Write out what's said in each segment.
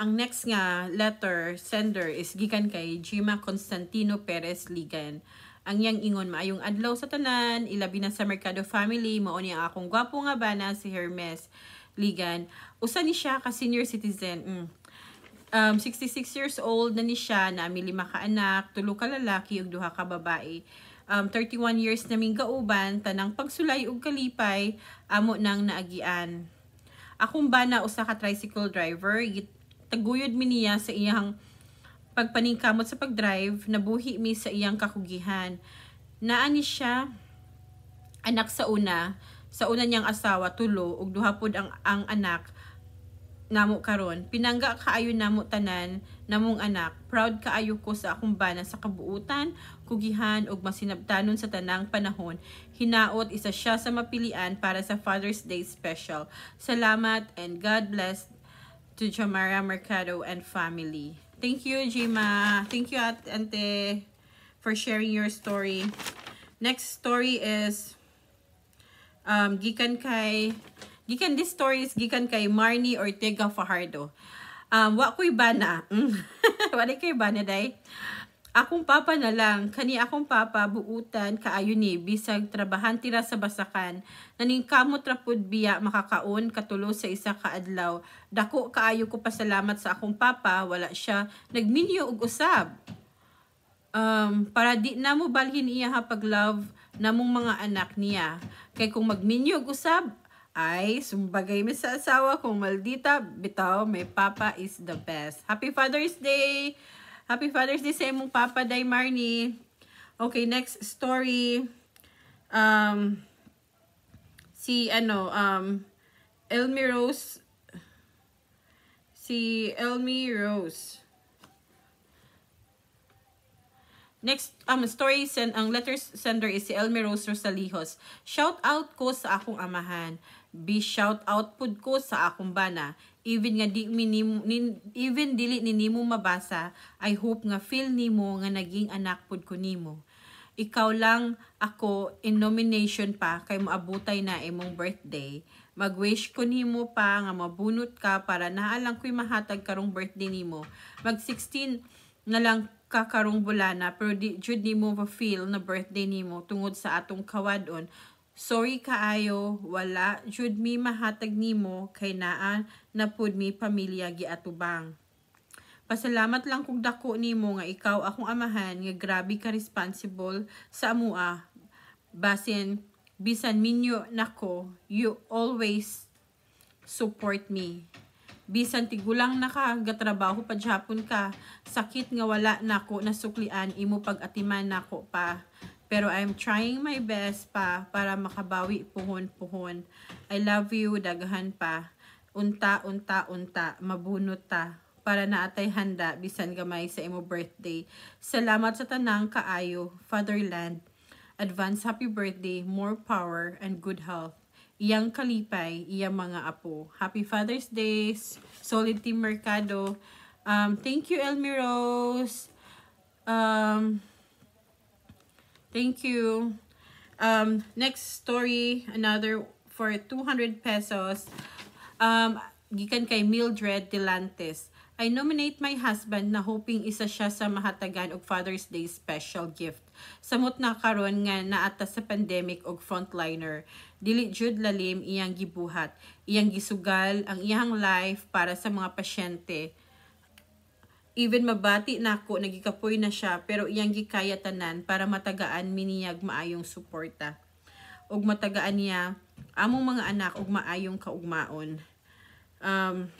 ang next nga letter sender is gikan kay Jima Constantino Perez Ligan. Ang yang ingon maayong adlaw sa tanan, ilabi na sa Mercado Family, mao ni akong gwapo nga bana si Hermes Ligan. Usa ni siya ka senior citizen. Mm. Um, 66 years old na ni siya, na may lima ka anak, tulo ka lalaki ug duha ka babae um, 31 years na naming kauban, tanang pagsulay ug kalipay, amo nang naagian. Akong bana usa ka tricycle driver, taguyod mi niya sa iyang pagpaningkamot sa pagdrive, nabuhi mi sa iyang kakugihan. Naani siya anak sa una, sa una niyang asawa tulo ug duha pod ang ang anak namo karon pinangga kaayo namo tanan namong anak proud kaayo ko sa akong bana sa kabuutan kugihan ug masinabtanon sa tanang panahon hinaot isa siya sa mapilian para sa Father's Day special salamat and God bless to Jamara Mercado and family. Thank you, Jima. Thank you, Ante, for sharing your story. Next story is um, gikan kay gikan this story is gikan kay Marnie Ortega Fajardo. Um, wa kuy bana. Mm. Wala kuy bana day. Akong papa na lang, kani akong papa buutan kaayo ni bisag trabahan tira sa basakan. naning Naningkamot rapod biya makakaon katulo sa isa ka adlaw. Dako kaayo ko pasalamat sa akong papa, wala siya nagminyo og usab. Um, para di na mo balhin iya ha pag love namong mga anak niya. Kay kung magminyo og usab, ay sumbagay mi sa asawa kung maldita bitaw may papa is the best. Happy Father's Day! Happy Father's Day sa mong Papa Day, Marnie. Okay, next story. Um, si, ano, um, Elmi Rose. Si Elmi Rose. Next um, story, send, ang letters sender is si Elmi Rose Rosalijos. Shout out ko sa akong amahan. Be shout out pud ko sa akong bana. Even nga di minimo, nin, even dili ni nimo mabasa, I hope nga feel nimo nga naging anak pud ko nimo. Ikaw lang ako in nomination pa kay maabutay na imong birthday. Mag-wish ko nimo pa nga mabunot ka para naalang ko'y mahatag karong birthday nimo. Mag-16 na lang kakarong bulana pero di jud nimo ma feel na birthday nimo tungod sa atong kawadon Sorry kaayo, wala, jud mi mahatag nimo kay naa na pud mi pamilya giatubang. Pasalamat lang kog dako nimo nga ikaw akong amahan nga grabe ka responsible sa amua. Ah. Basin bisan minyo nako, you always support me. Bisan tigulang na ka, gatrabaho pa Japon ka, sakit nga wala nako nasuklian imo pag-atiman nako pa. Pero I'm trying my best pa para makabawi puhon-puhon. I love you, daghan pa. Unta, unta, unta, mabunot ta. Para naatay handa, bisan gamay sa imo birthday. Salamat sa tanang kaayo, Fatherland. Advance happy birthday, more power, and good health. Iyang kalipay, iyang mga apo. Happy Father's Day, Solid Team Mercado. Um, thank you, Elmi Rose. Um, Thank you. Um, next story, another for 200 pesos. Um, gikan kay Mildred Delantes. I nominate my husband na hoping isa siya sa mahatagan og Father's Day special gift. Samot na karon nga naata sa pandemic og frontliner. Dili jud lalim iyang gibuhat, iyang gisugal ang iyang life para sa mga pasyente. Even mabati na ako, nagikapoy na siya, pero iyang gikaya tanan para matagaan miniyag maayong suporta. Ug matagaan niya, among mga anak ug maayong kaugmaon. Um,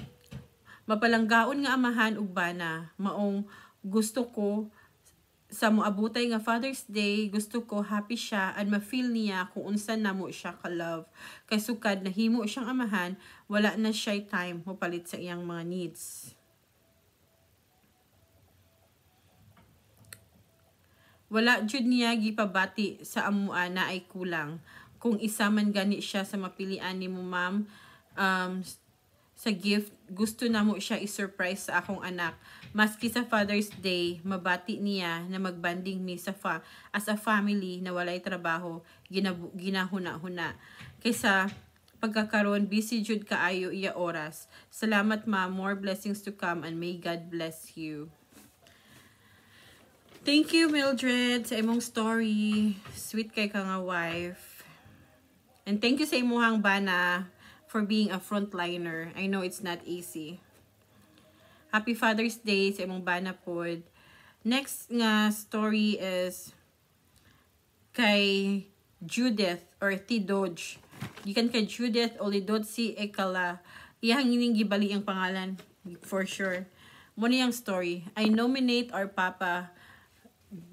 mapalanggaon nga amahan ug bana, maong gusto ko sa moabutay nga Father's Day, gusto ko happy siya and ma-feel niya kung unsa namo siya ka-love. Kay sukad nahimo siyang amahan, wala na siya time mo palit sa iyang mga needs. Wala jud niya gipabati sa amua na ay kulang. Kung isa man gani siya sa mapilian ni mo ma'am um, sa gift, gusto na mo siya i-surprise sa akong anak. Maski sa Father's Day, mabati niya na magbanding ni sa fa as a family na walay trabaho, ginahuna-huna. Kaysa pagkakaroon busy jud kaayo iya oras. Salamat ma, more blessings to come and may God bless you. Thank you, Mildred, sa imong story. Sweet kay ka nga wife. And thank you sa imuhang bana for being a frontliner. I know it's not easy. Happy Father's Day sa imong bana pod. Next nga story is kay Judith or Tidodge. Gikan kay Judith Olidodsi Ekala. Iyang ining gibali ang pangalan for sure. Muna yung story. I nominate our Papa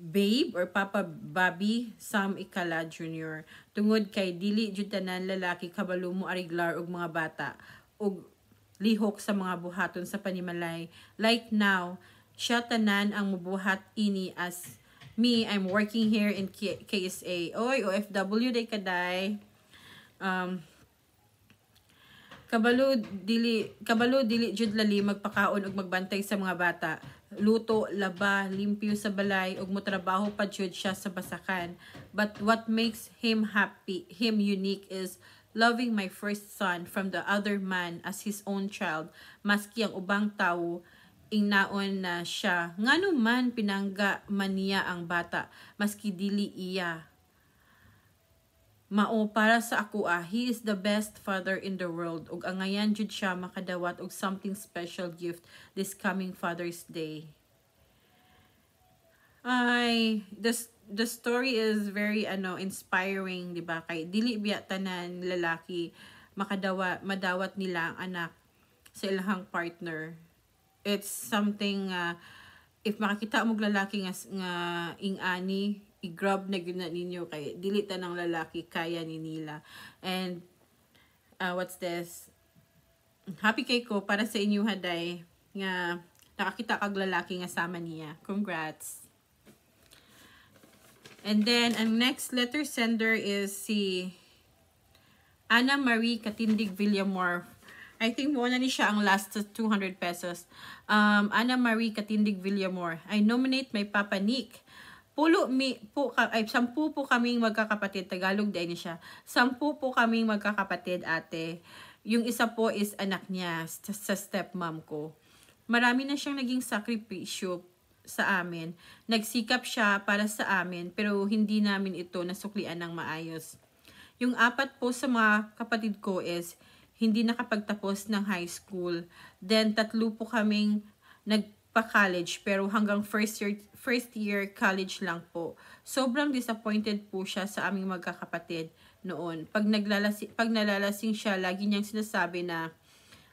Babe or Papa Bobby Sam Ikala Jr. Tungod kay dili jud tanan lalaki kabalo mo ariglar og mga bata og lihok sa mga buhaton sa panimalay. Like now, siya tanan ang mubuhat ini as me, I'm working here in K KSA. Oy, OFW day kaday. Um, kabalo dili kabalo dili jud lali magpakaon og magbantay sa mga bata luto, laba, limpyo sa balay, ug motrabaho pa jud siya sa basakan. But what makes him happy, him unique is loving my first son from the other man as his own child, maski ang ubang tawo ingnaon na siya. Ngano man pinangga man niya ang bata, maski dili iya Mao para sa ako ah, he is the best father in the world ug angayan jud siya makadawat og something special gift this coming Father's Day. Ay, this the story is very ano inspiring, di ba? Kay dili biya tanan lalaki makadawa madawat nila ang anak sa ilang partner. It's something uh, if makita mo lalaki nga, nga ingani i-grab na gina ninyo kay dilita ng lalaki kaya ni nila and uh, what's this happy kay ko para sa inyo haday nga nakakita kag lalaki nga sama niya congrats and then ang next letter sender is si Ana Marie Katindig Villamor I think mo ni siya ang last 200 pesos. Um, Ana Marie Katindig Villamor. I nominate my Papa Nick Pulo mi, po, ay, sampu po kaming magkakapatid. Tagalog din siya. Sampu po kaming magkakapatid, ate. Yung isa po is anak niya sa, sa stepmom ko. Marami na siyang naging sakripisyo sa amin. Nagsikap siya para sa amin pero hindi namin ito nasuklian ng maayos. Yung apat po sa mga kapatid ko is hindi nakapagtapos ng high school. Then tatlo po kaming nagpa-college pero hanggang first year first year college lang po. Sobrang disappointed po siya sa aming magkakapatid noon. Pag, naglalasi, pag nalalasing siya, lagi niyang sinasabi na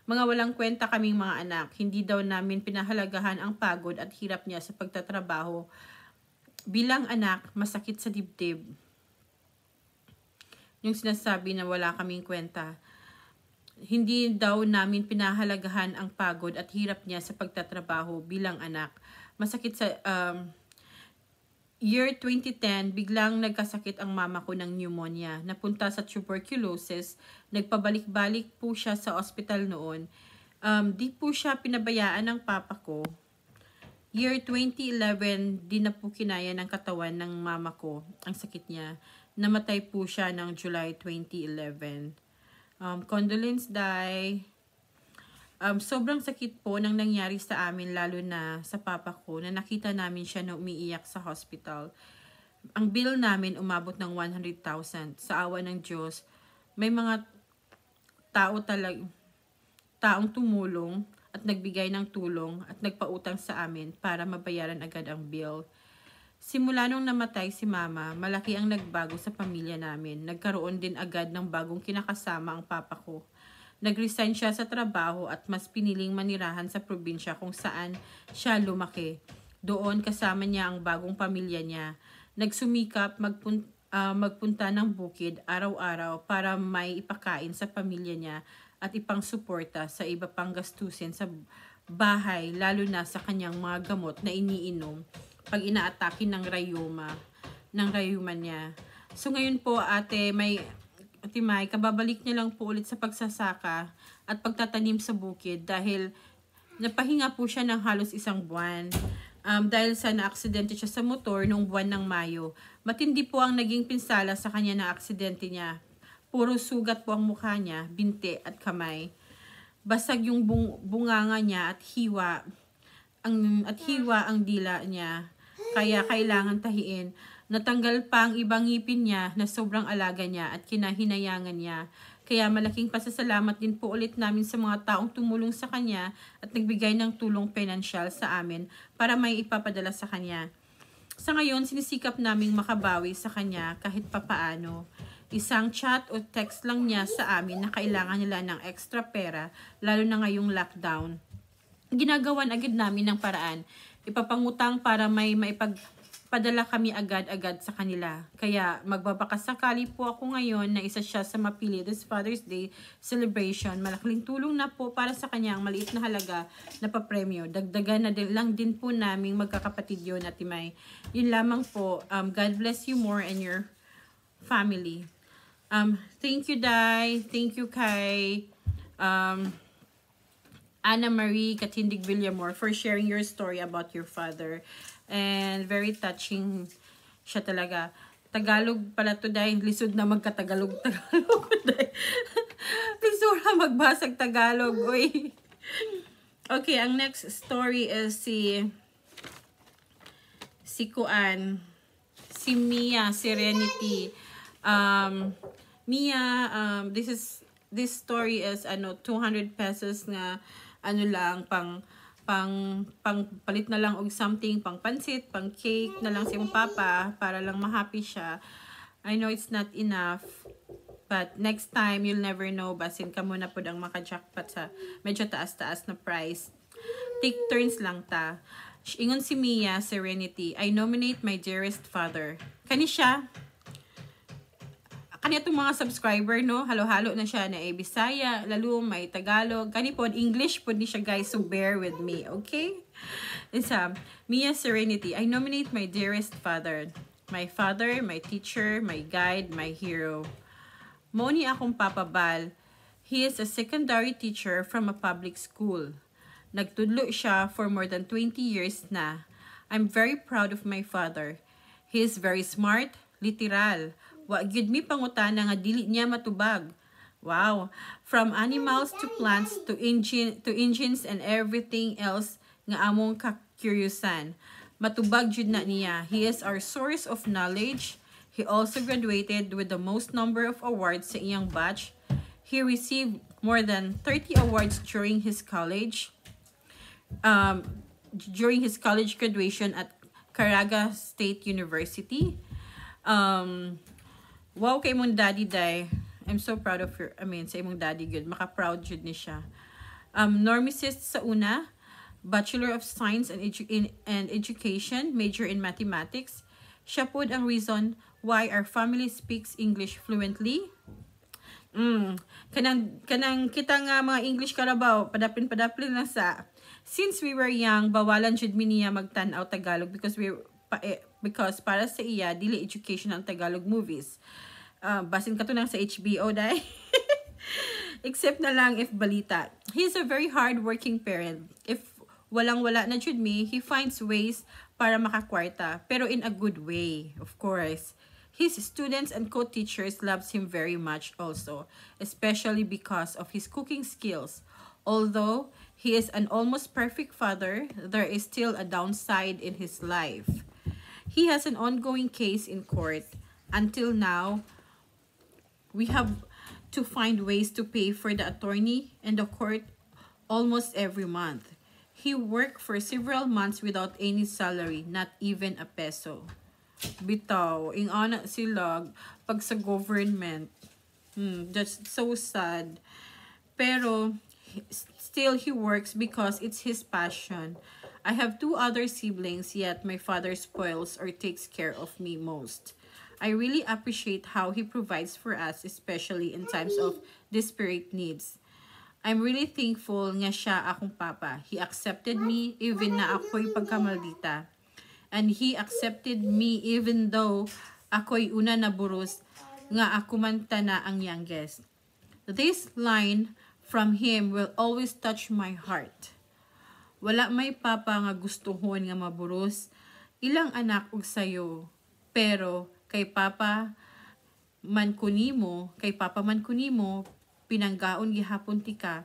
mga walang kwenta kaming mga anak. Hindi daw namin pinahalagahan ang pagod at hirap niya sa pagtatrabaho. Bilang anak, masakit sa dibdib. Yung sinasabi na wala kaming kwenta. Hindi daw namin pinahalagahan ang pagod at hirap niya sa pagtatrabaho bilang anak masakit sa um, year 2010, biglang nagkasakit ang mama ko ng pneumonia. Napunta sa tuberculosis. Nagpabalik-balik po siya sa ospital noon. Um, di po siya pinabayaan ng papa ko. Year 2011, di na po kinaya ng katawan ng mama ko. Ang sakit niya. Namatay po siya ng July 2011. Um, condolence die um, sobrang sakit po nang nangyari sa amin lalo na sa papa ko na nakita namin siya na umiiyak sa hospital. Ang bill namin umabot ng 100,000 sa awa ng Diyos. May mga tao talaga taong tumulong at nagbigay ng tulong at nagpautang sa amin para mabayaran agad ang bill. Simula nung namatay si mama, malaki ang nagbago sa pamilya namin. Nagkaroon din agad ng bagong kinakasama ang papa ko. Nagresign siya sa trabaho at mas piniling manirahan sa probinsya kung saan siya lumaki. Doon kasama niya ang bagong pamilya niya. Nagsumikap magpunta uh, magpunta ng bukid araw-araw para may ipakain sa pamilya niya at ipangsuporta sa iba pang gastusin sa bahay lalo na sa kanyang mga gamot na iniinom pag inaatake ng rayoma ng rayuman niya. So ngayon po ate may Timay, kababalik niya lang po ulit sa pagsasaka at pagtatanim sa bukid dahil napahinga po siya ng halos isang buwan. Um, dahil sa naaksidente siya sa motor noong buwan ng Mayo. Matindi po ang naging pinsala sa kanya na aksidente niya. Puro sugat po ang mukha niya, binte at kamay. Basag yung bung bunganga niya at hiwa ang at hiwa ang dila niya. Kaya kailangan tahiin. Natanggal pa ang ibang ngipin niya na sobrang alaga niya at kinahinayangan niya. Kaya malaking pasasalamat din po ulit namin sa mga taong tumulong sa kanya at nagbigay ng tulong pinansyal sa amin para may ipapadala sa kanya. Sa ngayon, sinisikap naming makabawi sa kanya kahit papaano. Isang chat o text lang niya sa amin na kailangan nila ng extra pera lalo na ngayong lockdown. Ginagawan agad namin ng paraan. Ipapangutang para may maipag nagpadala kami agad-agad sa kanila. Kaya magbabakasakali po ako ngayon na isa siya sa mapili this Father's Day celebration. Malaking tulong na po para sa kanya ang maliit na halaga na papremyo. Dagdagan na din, lang din po naming magkakapatid yun at imay. Yun lamang po. Um, God bless you more and your family. Um, thank you, Dai. Thank you, Kai. Um, Anna Marie Katindig Villamor for sharing your story about your father. And very touching siya talaga. Tagalog pala to dahil lisod na magkatagalog-tagalog. Lisura magbasag Tagalog. Uy. Okay, ang next story is si si Kuan, si Mia Serenity. Um, Mia, um, this is this story is ano 200 pesos na ano lang pang pang pangpalit na lang og something pang pansit, pang cake na lang si yung papa para lang ma-happy siya. I know it's not enough. But next time, you'll never know. Basin ka muna po ang maka-jackpot sa medyo taas-taas na price. Take turns lang ta. Ingon si Mia, Serenity. I nominate my dearest father. Kani siya? Kani itong mga subscriber, no? Halo-halo na siya na eh, Bisaya, Lalum, may Tagalog. Kani po, English po ni siya, guys. So, bear with me, okay? Isa, Mia Serenity. I nominate my dearest father. My father, my teacher, my guide, my hero. Moni akong papabal. He is a secondary teacher from a public school. Nagtudlo siya for more than 20 years na. I'm very proud of my father. He is very smart, literal, Wa gyud mi pangutana nga dili niya matubag. Wow, from animals to plants to engine to engines and everything else nga among ka curiousan Matubag jud na niya. He is our source of knowledge. He also graduated with the most number of awards sa iyang batch. He received more than 30 awards during his college um, during his college graduation at Caraga State University. Um, Wow kay mong daddy day. I'm so proud of your, I mean, sa imong daddy good. Maka-proud jud ni siya. Um, normicist sa una. Bachelor of Science and, edu in, and Education, major in Mathematics. Siya pud ang reason why our family speaks English fluently. Mm. Kanang, kanang kita nga mga English karabaw, padapin padapin lang sa. Since we were young, bawalan jud mi niya magtan-aw Tagalog because we pa, eh, because para sa iya, dili education ang Tagalog movies. Uh, basin ka to nang sa HBO dai. Except na lang if balita. He's a very hard-working parent. If walang-wala na jud me, he finds ways para makakwarta, pero in a good way, of course. His students and co-teachers loves him very much also, especially because of his cooking skills. Although he is an almost perfect father, there is still a downside in his life. He has an ongoing case in court. Until now, we have to find ways to pay for the attorney and the court almost every month. He worked for several months without any salary, not even a peso. Bitaw, ingana sila pag sa government. Hmm, that's so sad. Pero, still he works because it's his passion. I have two other siblings, yet my father spoils or takes care of me most. I really appreciate how he provides for us, especially in times of desperate needs. I'm really thankful nga siya akong papa. He accepted me even na ako'y pagkamaldita. And he accepted me even though ako'y una na buros nga ako man tana ang youngest. This line from him will always touch my heart. Wala may papa nga gustuhon nga maburos ilang anak og sayo. Pero kay papa man kunimo, kay papa man kunimo pinanggaon gihapon ti ka.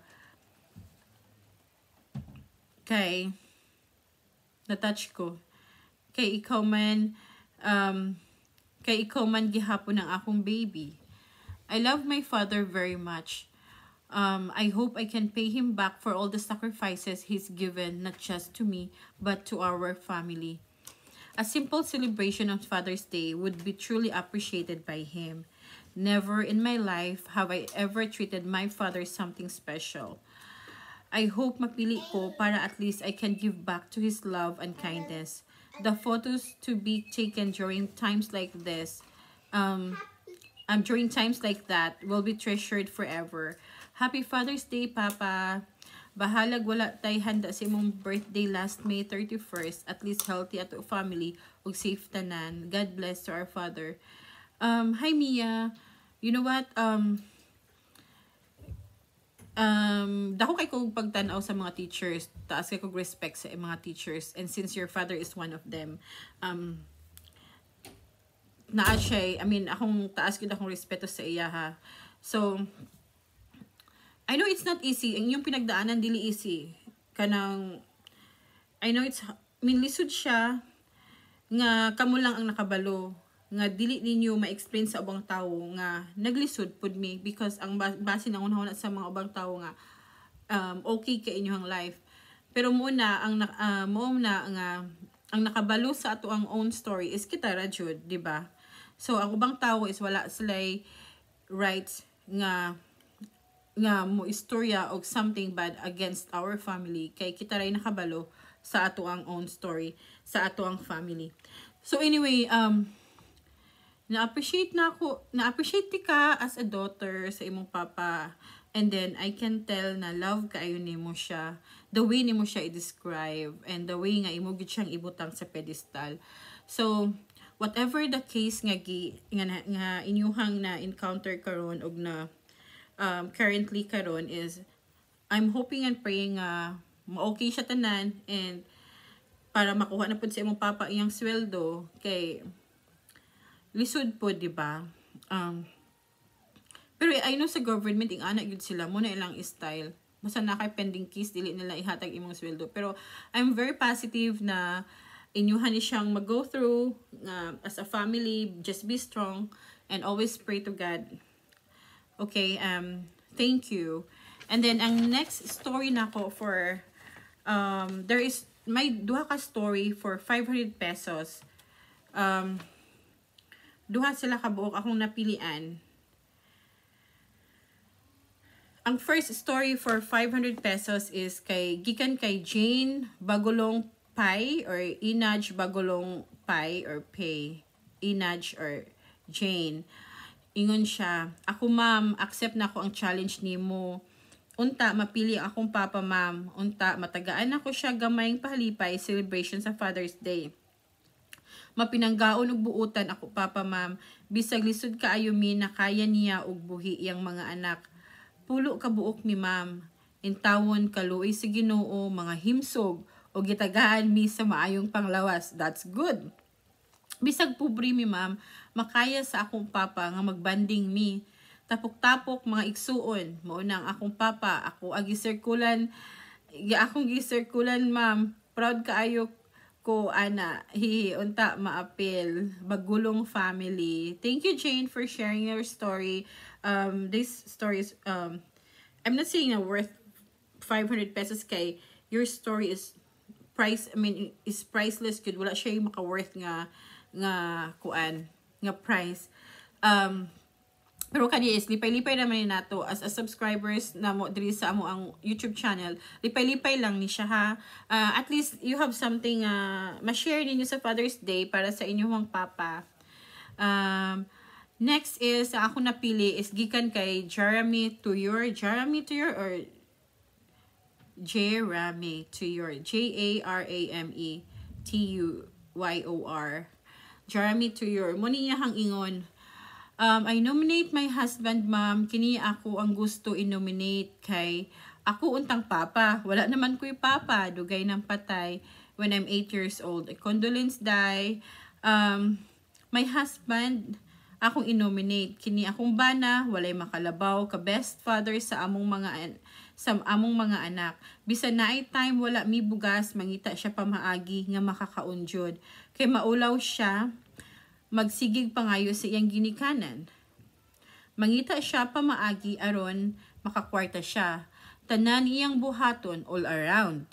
Kay natouch ko. Kay ikaw man um, kay ikaw man gihapon ang akong baby. I love my father very much. Um, I hope I can pay him back for all the sacrifices he's given, not just to me, but to our family. A simple celebration of Father's Day would be truly appreciated by him. Never in my life have I ever treated my father something special. I hope mapili ko para at least I can give back to his love and kindness. The photos to be taken during times like this, um, um, during times like that, will be treasured forever. Happy Father's Day, Papa. Bahalag wala tay handa sa imong birthday last May 31st. At least healthy ato family ug safe tanan. God bless to our Father. Um, hi, Mia. You know what? Um, um, dako kay kong pagtanaw sa mga teachers. Taas kay kong respect sa mga teachers. And since your father is one of them, um, naa siya, eh. I mean, akong taas yun akong respeto sa iya ha. So, I know it's not easy. Ang Yung pinagdaanan, dili easy. Kanang, I know it's, I mean, siya, nga kamo lang ang nakabalo nga dili ninyo ma-explain sa ubang tawo nga naglisod pud me, because ang bas base nang unahon sa mga ubang tawo nga um, okay kay inyong life pero muna ang uh, mo na nga ang nakabalo sa ato ang own story is kita ra jud di ba so ang ubang tawo is wala sila rights nga nga mo istorya og something bad against our family kay kita ray nakabalo sa ato ang own story sa ato ang family so anyway um na-appreciate na ako na-appreciate ka as a daughter sa imong papa and then I can tell na love kayo nimo siya the way nimo siya i-describe and the way nga imo gid siyang ibutang sa pedestal so whatever the case nga gi nga, nga inyuhang na encounter karon og na um, currently karon is I'm hoping and praying uh, ma-okay siya tanan and para makuha na pud sa imong papa iyang sweldo kay lisod po di ba um, pero I know sa government ing anak gyud sila muna ilang style basta na kay pending case dili nila ihatag imong sweldo pero I'm very positive na inyuhan ni siyang mag-go through uh, as a family just be strong and always pray to God Okay, um, thank you. And then, ang next story na ko for, um, there is, may duha ka story for 500 pesos. Um, duha sila kabuok akong napilian. Ang first story for 500 pesos is kay gikan kay Jane Bagulong Pai or Inaj Bagulong Pai or Pay. Inaj or Jane. Ingon siya, ako ma'am, accept na ako ang challenge ni mo. Unta, mapili akong papa ma'am. Unta, matagaan ako siya gamayng pahalipay celebration sa Father's Day. Mapinanggaon og buutan ako papa ma'am. Bisag lisod ka ayumi na kaya niya og buhi iyang mga anak. Pulo ka buok ni ma'am. Intawon kaluoy sa Ginoo mga himsog o gitagaan mi sa maayong panglawas. That's good. Bisag pobre mi ma'am, makaya sa akong papa nga magbanding mi. Tapok-tapok mga igsuon, mauna ang akong papa, ako agi sirkulan circulan, akong gisirkulan ma'am, proud kaayo ko ana hihi unta maapil bagulong family thank you Jane for sharing your story um this story is um I'm not saying na worth 500 pesos kay your story is price I mean is priceless good wala siya yung maka worth nga nga kuan nga price. Um, pero kani is lipay-lipay naman ni nato as a subscribers namo diri sa amo ang YouTube channel. Lipay-lipay lang ni siya ha. Uh, at least you have something uh, ma-share ninyo sa Father's Day para sa inyong papa. Um, next is sa ako napili is gikan kay Jeremy to your Jeremy to your or Jeremy to your J A R A M E T U Y O R Jeremy Tuyor. Muni hang ingon. Um, I nominate my husband, ma'am. Kini ako ang gusto i-nominate kay ako untang papa. Wala naman ko'y papa. Dugay ng patay when I'm 8 years old. A condolence die. Um, my husband, akong inominate. Kini akong bana, walay makalabaw, ka best father sa among mga sa among mga anak. Bisan na ay time wala mi bugas, mangita siya pamaagi nga makakaunjod. Kay maulaw siya, magsigig pangayo sa iyang ginikanan. Mangita siya pamaagi aron makakwarta siya. Tanan iyang buhaton all around.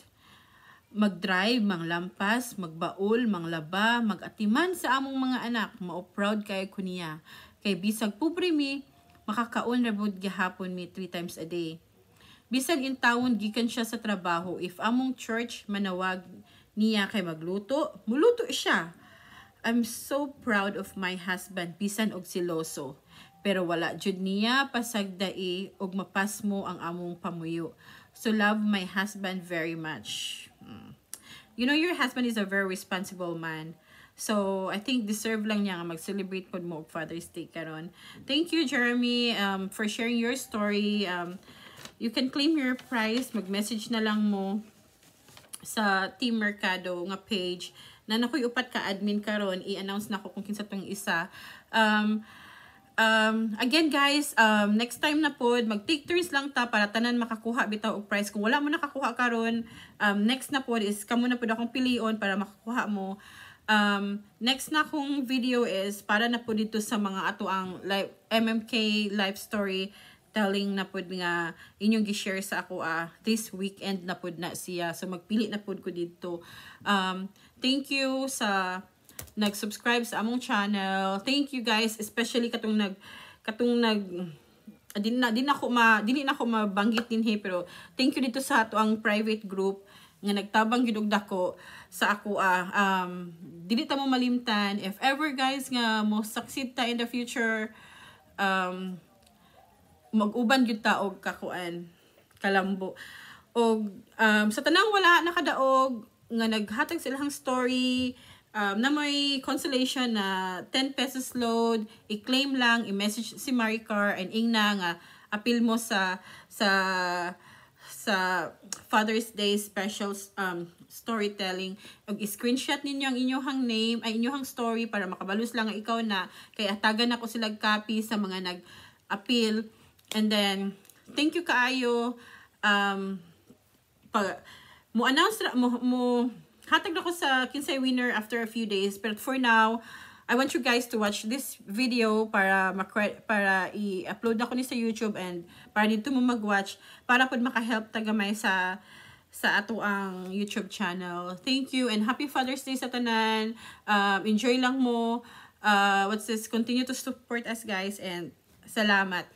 Magdrive, manglampas, magbaol, manglaba, magatiman sa among mga anak, mao-proud kay kuniya. Kay bisag pobre mi, makakaon rabod gihapon mi three times a day. Bisan intawon gikan siya sa trabaho if among church manawag niya kay magluto. Muluto siya. I'm so proud of my husband, bisan og siloso. Pero wala jud niya pasagdai og mapasmo ang among pamuyo. So love my husband very much. Hmm. You know, your husband is a very responsible man. So, I think deserve lang niya nga mag-celebrate pod mo og Father's Day karon. Thank you, Jeremy, um, for sharing your story. Um, you can claim your prize. Mag-message na lang mo sa Team Mercado nga page na nakoy upat ka admin karon i-announce nako kung kinsa tong isa um Um, again guys, um, next time na pod, mag-take turns lang ta para tanan makakuha bitaw og prize. Kung wala mo nakakuha karon, um, next na pod is kamo na pod akong pilion para makakuha mo. Um, next na kong video is para na po dito sa mga ato ang live, MMK life story telling na pud nga inyong gi-share sa ako ah this weekend na pud na siya so magpili na pud ko didto um thank you sa nag-subscribe sa among channel thank you guys especially katong nag katong nag ah, din na din ako ma dili na ako mabanggit dinhi pero thank you dito sa ato ang private group nga nagtabang gyud og dako sa ako ah um dili ta mo malimtan if ever guys nga mo succeed ta in the future um mag-uban gyud taog kakuan kalambo og um, sa tanang wala nakadaog nga naghatag silang story um, na may consolation na 10 pesos load i-claim lang i-message si Maricar and ingna nga apil mo sa sa sa Father's Day special um, storytelling. Og screenshot ninyo ang inyohang name, ay inyohang story para makabalos lang ang ikaw na. kay atagan ako sila copy sa mga nag-appeal And then, thank you kaayo. Um, pag, mo announce na, mo, mo hatag na ko sa kinsay winner after a few days. But for now, I want you guys to watch this video para para i-upload ako ni sa YouTube and para dito mo mag-watch para pod maka-help tagamay sa sa ato ang YouTube channel. Thank you and happy Father's Day sa tanan. Um, enjoy lang mo. Uh, what's this? Continue to support us guys and salamat.